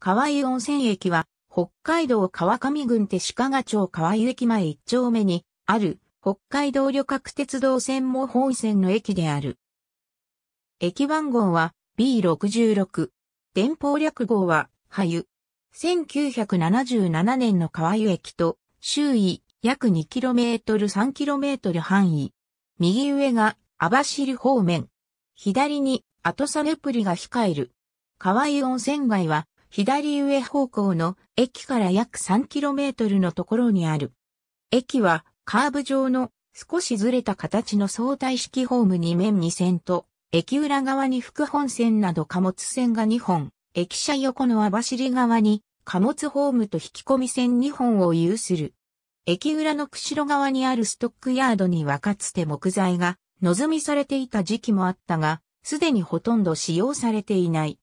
川湯温泉駅は、北海道川上郡手鹿賀町川湯駅前一丁目に、ある、北海道旅客鉄道線も本線の駅である。駅番号は B66。電報略号は、はゆ。1977年の川湯駅と、周囲約 2km、3km 範囲。右上が網走方面。左に後サネプリが控える。川湯温泉街は左上方向の駅から約 3km のところにある。駅はカーブ状の少しずれた形の相対式ホーム2面2線と、駅裏側に副本線など貨物線が2本、駅舎横の網走側に貨物ホームと引き込み線2本を有する。駅裏の釧路側にあるストックヤードにはかつて木材が望みされていた時期もあったが、すでにほとんど使用されていない。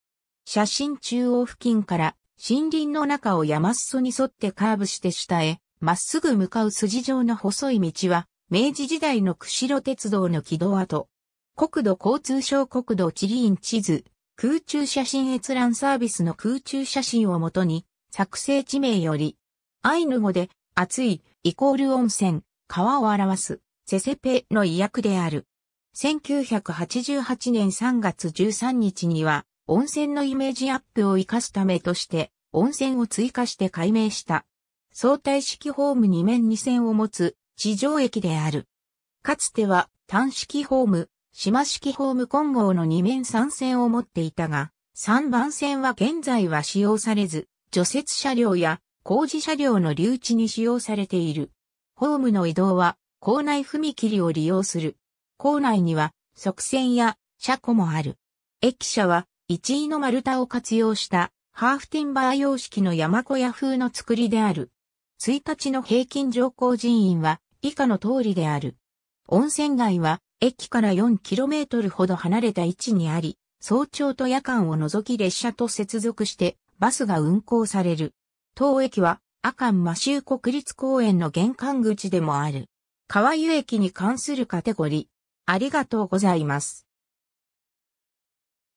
写真中央付近から森林の中を山裾に沿ってカーブして下へ、まっすぐ向かう筋状の細い道は、明治時代の釧路鉄道の軌道跡。国土交通省国土地理院地図、空中写真閲覧サービスの空中写真をもとに、作成地名より、アイヌ語で、熱い、イコール温泉、川を表す、セセペの意訳である。1988年3月13日には、温泉のイメージアップを活かすためとして、温泉を追加して改名した。相対式ホーム2面2線を持つ地上駅である。かつては単式ホーム、島式ホーム混合の2面3線を持っていたが、3番線は現在は使用されず、除雪車両や工事車両の留置に使用されている。ホームの移動は構内踏切を利用する。構内には側線や車庫もある。駅舎は一位の丸太を活用したハーフティンバー様式の山小屋風の作りである。1日の平均乗降人員は以下の通りである。温泉街は駅から 4km ほど離れた位置にあり、早朝と夜間を除き列車と接続してバスが運行される。当駅は阿寒摩周国立公園の玄関口でもある。川湯駅に関するカテゴリー。ありがとうございます。